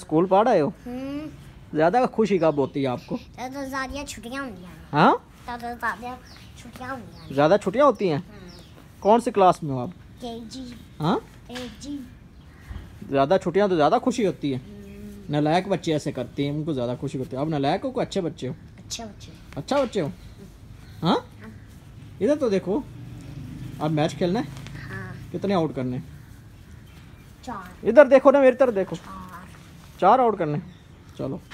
School पढ़ रहे हो हम्म। ज्यादा खुशी कब होती है आपको ज्यादा छुट्टियाँ हाँ? होती हैं हम्म। कौन सी क्लास में हो आप हाँ? ज्यादा छुट्टियाँ तो ज्यादा खुशी होती है हम्म। नलायक बच्चे ऐसे करते हैं उनको ज्यादा खुशी होती है आप नलायक हो को अच्छे बच्चे हो अच्छा बच्चे हो हाँ? हाँ इधर तो देखो आप मैच खेलना है कितने आउट करने इधर देखो ना मेरी तरफ देखो चार आउट करने चलो